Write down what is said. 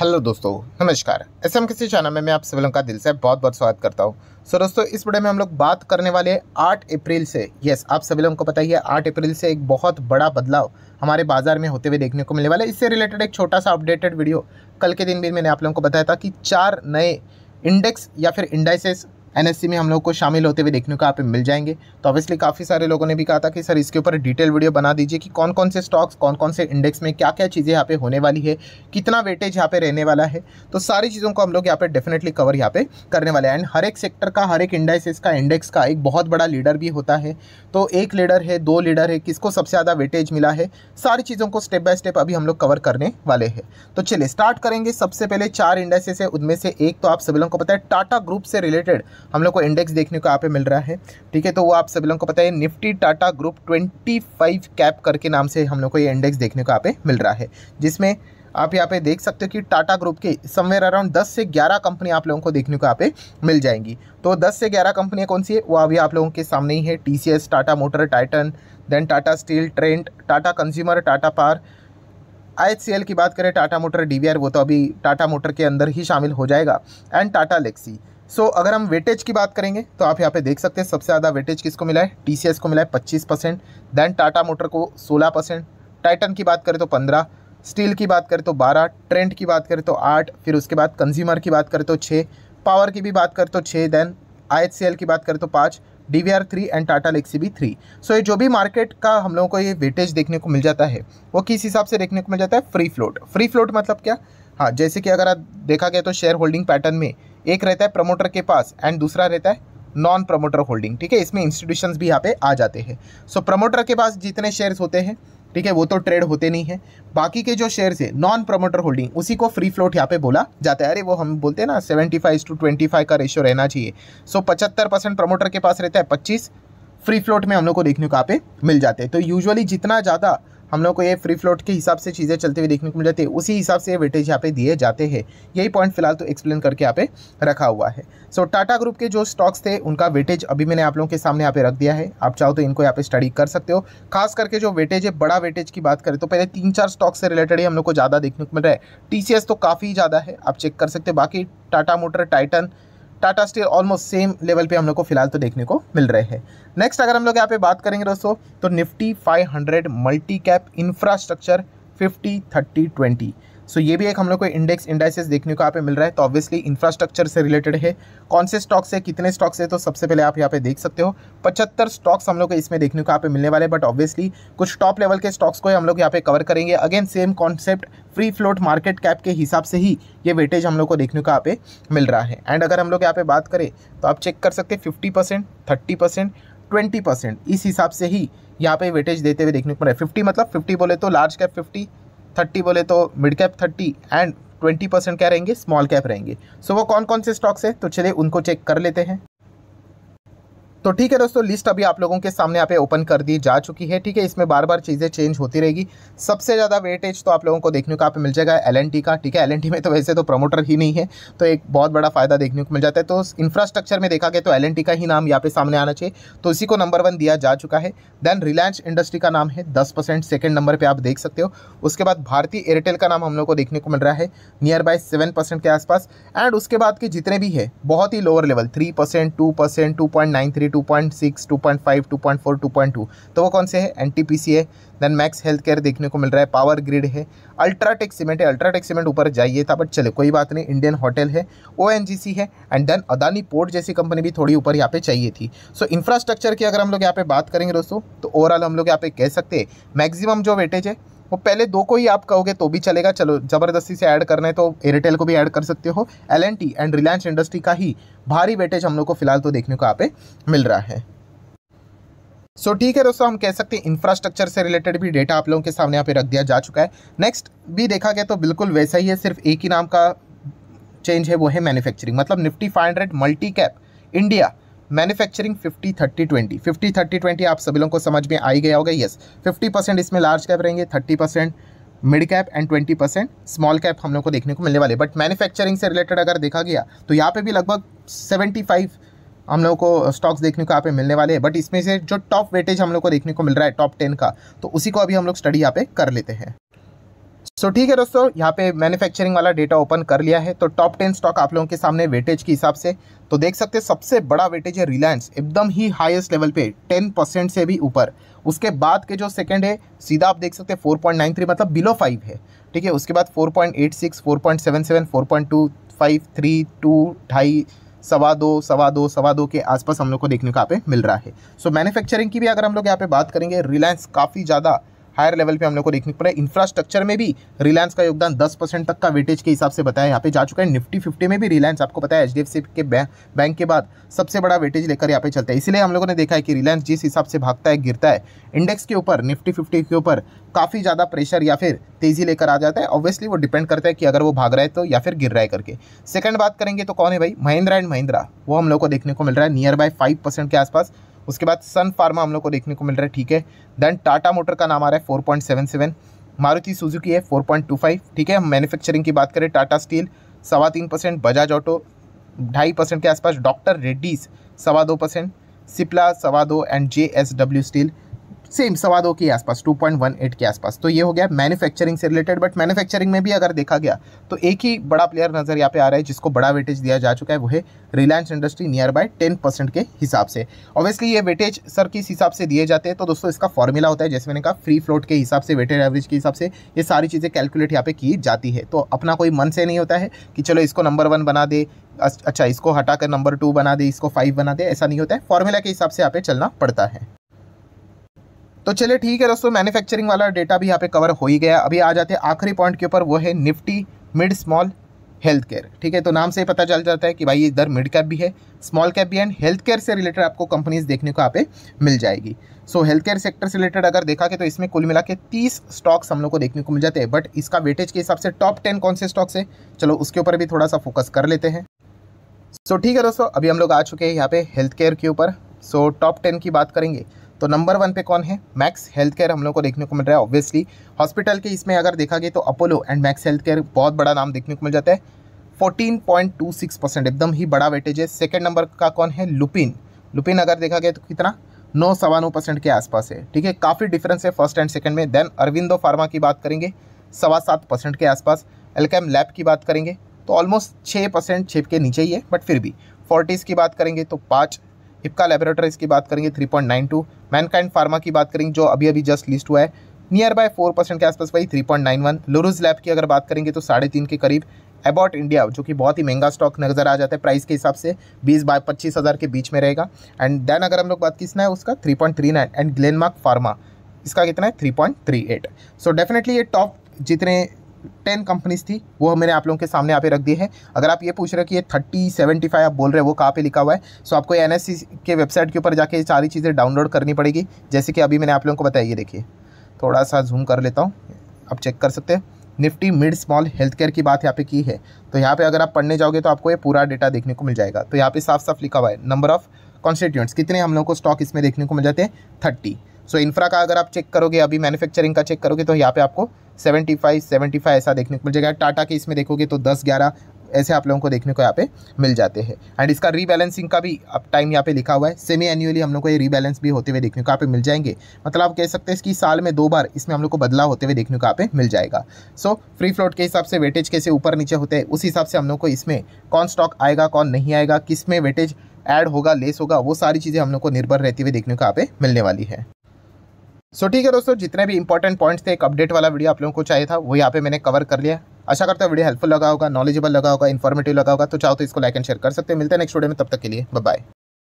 hello दोस्तों नमस्कार S M किसी चैनल में मैं आप सभी लोगों का दिल से बहुत बहुत स्वागत करता हूँ सो दोस्तों इस वीडियो में हम लोग बात करने वाले हैं आठ अप्रैल से यस आप सभी लोगों को पता ही है आठ अप्रैल से एक बहुत बड़ा बदलाव हमारे बाजार में होते हुए देखने को मिलने वाला है इससे रिलेटेड एक छोटा सा अपडेटेड वीडियो कल के दिन भी मैंने आप लोगों को बताया था कि चार नए इंडेक्स या फिर इंडाइसेस एन में हम लोग को शामिल होते हुए देखने को आप मिल जाएंगे तो ऑब्वियसली काफ़ी सारे लोगों ने भी कहा था कि सर इसके ऊपर डिटेल वीडियो बना दीजिए कि कौन कौन से स्टॉक्स कौन कौन से इंडेक्स में क्या क्या चीज़ें यहाँ पे होने वाली है कितना वेटेज यहाँ पे रहने वाला है तो सारी चीज़ों को हम लोग यहाँ पे डेफिनेटली कवर यहाँ पे करने वाले हैं एंड हर एक सेक्टर का हर एक इंडेक्स का इंडेक्स का एक बहुत बड़ा लीडर भी होता है तो एक लीडर है दो लीडर है किसको सबसे ज़्यादा वेटेज मिला है सारी चीज़ों को स्टेप बाय स्टेप अभी हम लोग कवर करने वाले हैं तो चलिए स्टार्ट करेंगे सबसे पहले चार इंडेक्सेस है उनमें से एक तो आप सभी लोगों को पता है टाटा ग्रुप से रिलेटेड हम लोग को इंडेक्स देखने को यहाँ पे मिल रहा है ठीक है तो वो आप सभी लोगों को पता है निफ्टी टाटा ग्रुप 25 कैप करके नाम से हम लोग को ये इंडेक्स देखने को यहाँ पे मिल रहा है जिसमें आप यहाँ पे देख सकते हो कि टाटा ग्रुप के समवेयर अराउंड दस से ग्यारह कंपनी आप लोगों को देखने को यहाँ पे मिल जाएंगी तो दस से ग्यारह कंपनियाँ कौन सी है वो अभी आप लोगों के सामने ही है टी Tata Motor Titan then Tata Steel Trent Tata Consumer Tata पार आई की बात करें टाटा मोटर डी वो तो अभी टाटा मोटर के अंदर ही शामिल हो जाएगा and Tata Elxsi so so, अगर हम वेटेज की बात करेंगे तो आप यहाँ पे देख सकते हैं सबसे ज़्यादा वेटेज किसको मिला है टी को मिला है पच्चीस परसेंट देन टाटा मोटर को सोलह परसेंट टाइटन की बात करें तो पंद्रह स्टील की बात करें तो बारह ट्रेंड की बात करें तो आठ फिर उसके बाद कंज्यूमर की बात करें तो छः पावर की भी बात करें तो छः देन आई की बात करें तो पाँच D V R three and Tata Elxsi भी थ्री सो ये जो भी मार्केट का हम लोगों को ये वेटेज देखने को मिल जाता है वो किस हिसाब से देखने को मिल जाता है फ्री फ्लोट फ्री फ्लोट मतलब क्या हाँ जैसे कि अगर देखा गया तो शेयर होल्डिंग पैटर्न में एक रहता है प्रमोटर के पास एंड दूसरा रहता है नॉन प्रमोटर होल्डिंग ठीक है इसमें इंस्टीट्यूशन भी यहाँ पे आ जाते हैं सो so, प्रमोटर के पास जितने शेयर्स होते हैं ठीक है वो तो ट्रेड होते नहीं है बाकी के जो शेयर्स है नॉन प्रमोटर होल्डिंग उसी को फ्री फ्लोट यहाँ पे बोला जाता है अरे वो हम बोलते हैं ना seventy five to twenty five का रेशियो रहना चाहिए सो पचहत्तर परसेंट प्रमोटर के पास रहता है पच्चीस फ्री फ्लोट में हम लोग को देखने को यहाँ पे मिल जाते हैं तो यूजुअली जितना ज़्यादा हम लोग को ये फ्री फ्लोट के हिसाब से चीज़ें चलते हुए देखने को मिल जाती है उसी हिसाब से ये वेटेज यहाँ पे दिए जाते हैं यही पॉइंट फिलहाल तो एक्सप्लेन करके यहाँ पे रखा हुआ है सो so, टाटा ग्रुप के जो स्टॉक्स थे उनका वेटेज अभी मैंने आप लोगों के सामने यहाँ पे रख दिया है आप चाहो तो इनको यहाँ पे स्टडी कर सकते हो खास करके जो वेटेज है बड़ा वेटेज की बात करें तो पहले तीन चार स्टॉक्स से रिलेटेड ही हम लोग को ज़्यादा देखने को मिल रहा है टी तो काफ़ी ज़्यादा है आप चेक कर सकते हो बाकी Tata Motor Titan Tata Steel almost same level पे हम लोग को फिलहाल तो देखने को मिल रहे हैं नेक्स्ट अगर हम लोग यहाँ पे बात करेंगे दोस्तों तो Nifty 500 multi cap infrastructure 50 30 20 so ये भी एक हम लोग को इंडेक्स इंडाइसेस देखने को यहाँ पे मिल रहा है तो ऑब्वियसली इंफ्रास्ट्रक्चर से रिलेटेड है कौन से स्टॉक्स है कितने स्टॉक्स है तो सबसे पहले आप यहाँ पे देख सकते हो पचहत्तर स्टॉक्स हम लोग को इसमें देखने को यहाँ पे मिलने वाले बट ऑब्वियसली कुछ टॉप लेवल के स्टॉक्स को हम लोग यहाँ पे कवर करेंगे again same concept free float market cap के हिसाब से ही ये वेटेज हम लोग को देखने को यहाँ पे मिल रहा है एंड अगर हम लोग यहाँ पे बात करें तो आप चेक कर सकते हैं fifty percent thirty percent twenty percent इस हिसाब से ही यहाँ पे वेटेज देते हुए देखने को मिल रहा है फिफ्टी मतलब फिफ्टी बोले तो लार्ज कैप फिफ्टी थर्टी बोले तो mid cap thirty and twenty percent क्या रहेंगे स्मॉल कैप रहेंगे सो so, वो कौन कौन से स्टॉक्स हैं तो चलिए उनको चेक कर लेते हैं तो ठीक है दोस्तों लिस्ट अभी आप लोगों के सामने यहाँ पे ओपन कर दी जा चुकी है ठीक है इसमें बार बार चीज़ें चेंज होती रहेगी सबसे ज़्यादा वेटेज तो आप लोगों को देखने को आप मिल जाएगा एल का ठीक है एल में तो वैसे तो प्रमोटर ही नहीं है तो एक बहुत बड़ा फायदा देखने को मिल जाता है तो इंफ्रास्ट्रक्चर में देखा गया तो एल का ही नाम यहाँ पे सामने आना चाहिए तो इसी को नंबर वन दिया जा चुका है देन रिलायंस इंडस्ट्री का नाम है दस परसेंट सेकेंड नंबर पर आप देख सकते हो उसके बाद भारतीय एयरटेल का नाम हम लोग को देखने को मिल रहा है नियर बाय सेवन परसेंट के आसपास एंड उसके बाद के जितने भी है बहुत ही lower level three percent two percent two point nine three 2.6 2.5 2.4 2.2 तो वो कौन से हैं एन है देन मैक्स हेल्थ केयर देखने को मिल रहा है पावर ग्रिड है अल्ट्राटेक सीमेंट है अल्ट्राटेक सीमेंट ऊपर जाइए था बट चले कोई बात नहीं इंडियन होटल है ओ है एंड देन अदानी पोर्ट जैसी कंपनी भी थोड़ी ऊपर यहाँ पे चाहिए थी सो so, इंफ्रास्ट्रक्चर की अगर हम लोग यहाँ पे बात करेंगे दोस्तों तो ओवरऑल हम लोग यहाँ पे कह सकते हैं मैक्सिमम जो वेटेज है वो पहले दो को ही आप कहोगे तो भी चलेगा चलो ज़बरदस्ती से ऐड करना है तो एयरटेल को भी ऐड कर सकते हो एल एंड रिलायंस इंडस्ट्री का ही भारी वेटेज हम लोग को फिलहाल तो देखने को यहाँ पे मिल रहा है सो so, ठीक है दोस्तों हम कह सकते हैं इंफ्रास्ट्रक्चर से रिलेटेड भी डेटा आप लोगों के सामने यहाँ पे रख दिया जा चुका है नेक्स्ट भी देखा गया तो बिल्कुल वैसा ही है सिर्फ एक ही नाम का चेंज है वो है मैन्युफैक्चरिंग मतलब Nifty five hundred multi cap India manufacturing 50 30 20 50 30 20 आप सभी लोगों को समझ में आई गया होगा यस 50 परसेंट इसमें लार्ज कैप रहेंगे 30 percent mid cap and 20 percent small cap हम लोग को देखने को मिलने वाले बट मैन्युफैक्चरिंग से रिलेटेड अगर देखा गया तो यहाँ पे भी लगभग 75 हम लोगों को स्टॉक्स uh, देखने को यहाँ पे मिलने वाले हैं बट इसमें से जो टॉप वेटेज हम लोग को देखने को मिल रहा है टॉप टेन का तो उसी को अभी हम लोग स्टडी यहाँ पे कर लेते हैं सो so, ठीक है दोस्तों यहाँ पे मैन्युफैक्चरिंग वाला डेटा ओपन कर लिया है तो टॉप टेन स्टॉक आप लोगों के सामने वेटेज के हिसाब से तो देख सकते हैं सबसे बड़ा वेटेज है रिलायंस एकदम ही हाईएस्ट लेवल पे टेन परसेंट से भी ऊपर उसके बाद के जो सेकंड है सीधा आप देख सकते हैं फोर पॉइंट नाइन थ्री मतलब बिलो फाइव है ठीक है उसके बाद four point eight six four point seven seven four point two five three two ढाई सवा दो सवा दो सवा दो के आसपास हम लोग को देखने को यहाँ पे मिल रहा है सो so, मैन्युफैक्चरिंग की भी अगर हम लोग यहाँ पे बात करेंगे रिलायंस काफ़ी ज़्यादा हायर लेवल पे हम लोग को देखने को पड़े इंफ्रास्ट्रक्चर में भी रिलायंस का योगदान 10 परसेंट तक का वेटेज के हिसाब से बताया यहाँ पे जा चुका है निफ्टी फिफ्टी में भी रिलायंस आपको पता है एच के बैंक के बाद सबसे बड़ा वेटेज लेकर यहाँ पे चलता है इसलिए हम लोगों ने देखा है कि रिलायंस जिस हिसाब से भागता है गिरता है इंडेक्स के ऊपर निफ्टी फिफ्टी के ऊपर काफ़ी ज़्यादा प्रेशर या फिर तेज़ी लेकर आ जाता है ऑब्वियसली वो डिपेंड करता है कि अगर वो भाग रहा है तो या फिर गिर रहा है करके सेकंड बात करेंगे तो कौन है भाई महिंद्रा एंड महिंद्रा वो हम लोग को देखने को मिल रहा है नियर बाय फाइव परसेंट के आसपास उसके बाद सन फार्मा हम लोग को देखने को मिल रहा है ठीक है देन टाटा मोटर का नाम आ रहा है four point seven seven Maruti Suzuki है फोर पॉइंट टू फाइव ठीक है हम मैन्युफैक्चरिंग की बात करें टाटा स्टील सवा तीन परसेंट बजाज ऑटो ढाई परसेंट के आसपास डॉक्टर रेड्डीज सवा दो परसेंट सिप्ला सवा दो and J S W steel same सवा दो के आसपास 2.18 के आसपास तो ये हो गया मैन्युफैक्चरिंग से रिलेटेड बट मैन्युफैक्चरिंग में भी अगर देखा गया तो एक ही बड़ा प्लेयर नज़र यहाँ पे आ रहा है जिसको बड़ा वेटेज दिया जा चुका है वो है Reliance industry near by ten percent के हिसाब से ऑब्वियसली ये वेटेज सर किस हिसाब से दिए जाते हैं तो दोस्तों इसका फॉर्मूला होता है जैसे मैंने कहा फ्री फ्लोट के हिसाब से वेटेड एवरेज के हिसाब से ये सारी चीज़ें कैलकुलेट यहाँ पे की जाती है तो अपना कोई मन से नहीं होता है कि चलो इसको नंबर वन बना दे अच्छा इसको हटाकर नंबर टू बना दे इसको फाइव बना दे ऐसा नहीं होता है फॉर्मूला के हिसाब से यहाँ पे चलना पड़ता है तो चलिए ठीक है दोस्तों मैन्युफैक्चरिंग वाला डेटा भी यहाँ पे कवर हो ही गया अभी आ जाते हैं आखिरी पॉइंट के ऊपर वो है Nifty mid small health care ठीक है तो नाम से ही पता चल जाता है कि भाई इधर मिड कैप भी है स्मॉल कैप भी एंड हेल्थ केयर से रिलेटेड आपको कंपनीज देखने को यहाँ पे मिल जाएगी सो हेल्थ केयर सेक्टर से रिलेटेड अगर देखा गया तो इसमें कुल मिला के तीस स्टॉक्स हम लोग को देखने को मिल जाते हैं बट इसका वेटेज के हिसाब से टॉप टेन कौन से स्टॉक्स है चलो उसके ऊपर भी थोड़ा सा फोकस कर लेते हैं सो ठीक है दोस्तों अभी हम लोग आ चुके हैं यहाँ पे हेल्थ केयर के ऊपर सो टॉप टेन की बात करेंगे तो नंबर वन पे कौन है मैक्स हेल्थ केयर हम लोग को देखने को मिल रहा है ऑब्वियसली हॉस्पिटल के इसमें अगर देखा गया तो Apollo and Max health care बहुत बड़ा नाम देखने को मिल जाता है 14.26 परसेंट एकदम ही बड़ा वेटेज है सेकेंड नंबर का कौन है लुपिन लुपिन अगर देखा गया तो कितना नौ सवा नौ परसेंट के आसपास है ठीक है काफ़ी डिफरेंस है फर्स्ट एंड सेकेंड में देन अरविंदो फार्मा की बात करेंगे सवा सात परसेंट के आसपास एलकेम लैब की बात करेंगे तो ऑलमोस्ट छः परसेंट छः के नीचे ही है बट फिर भी फोर्टीज़ की बात करेंगे तो पाँच हिपका लेबोरेटरीज की बात करेंगे three point nine two Mankind pharma की बात करेंगे जो अभी अभी जस्ट लिस्ट हुआ है नियर बाय फोर परसेंट के आसपास वही three point nine one Laurus lab की अगर बात करेंगे तो साढ़े तीन के करीब अबाउट इंडिया जो कि बहुत ही महंगा स्टॉक नज़र आ जाता है प्राइस के हिसाब से बीस बाय पच्चीस हज़ार के बीच में रहेगा एंड देन अगर हम लोग बात किसना है उसका three point three nine and Glenmark pharma इसका कितना है three point three eight so definitely ये टॉप जितने टेन कंपनीज थी वो मैंने आप लोगों के सामने यहाँ पे रख दी है अगर आप ये पूछ रहे हो कि ये थर्टी सेवेंटी फाइव आप बोल रहे हो वो कहाँ पे लिखा हुआ है सो आपको एन के वेबसाइट के ऊपर जाके सारी चीज़ें डाउनलोड करनी पड़ेगी जैसे कि अभी मैंने आप लोगों को बताया ये देखिए थोड़ा सा जूम कर लेता हूँ आप चेक कर सकते हैं Nifty mid small health care की बात यहाँ पे की है तो यहाँ पे अगर आप पढ़ने जाओगे तो आपको ये पूरा डेटा देखने को मिल जाएगा तो यहाँ पे साफ साफ लिखा हुआ है नंबर ऑफ कॉन्स्टिट्यूंट्स कितने हम लोग को स्टॉक इसमें देखने को मिल जाते हैं थर्टी सो इन्फ्रा का अगर आप चेक करोगे अभी मैन्युफैक्चरिंग का चेक करोगे तो यहाँ पे आपको 75 75 ऐसा देखने को मिल जाएगा टाटा के इसमें देखोगे तो 10 11 ऐसे आप लोगों को देखने को यहाँ पे मिल जाते हैं एंड इसका रीबैलेंसिंग का भी अब टाइम यहाँ पे लिखा हुआ है सेमी एनुअली हम लोग को ये रीबैलेंस भी होते हुए देखने को यहाँ पे मिल जाएंगे मतलब आप कह सकते हैं कि साल में दो बार इसमें हम लोग को बदलाव होते हुए देखने को यहाँ पे मिल जाएगा सो फ्री फ्लोट के हिसाब से वेटेज कैसे ऊपर नीचे होते हैं उस हिसाब से हम लोग को इसमें कौन स्टॉक आएगा कौन नहीं आएगा किस में वेटेज ऐड होगा लेस होगा वो सारी चीज़ें हम लोग को निर्भर रहती हुई देखने को यहाँ पे मिलने वाली है सो ठीक है दोस्तों जितने भी इंपॉर्टेंट पॉइंट्स थे एक अपडेट वाला वीडियो आप लोगों को चाहिए था वो यहाँ पे मैंने कवर कर लिया आशा करता है वीडियो हेल्पफुल लगा होगा नॉलेजेबल लगा होगा इन्फॉर्मेटिव लगा होगा तो चाहो तो इसको लाइक एंड शेयर कर सकते हैं मिलते हैं नेक्स्ट वीडियो में तब तक के लिए बाय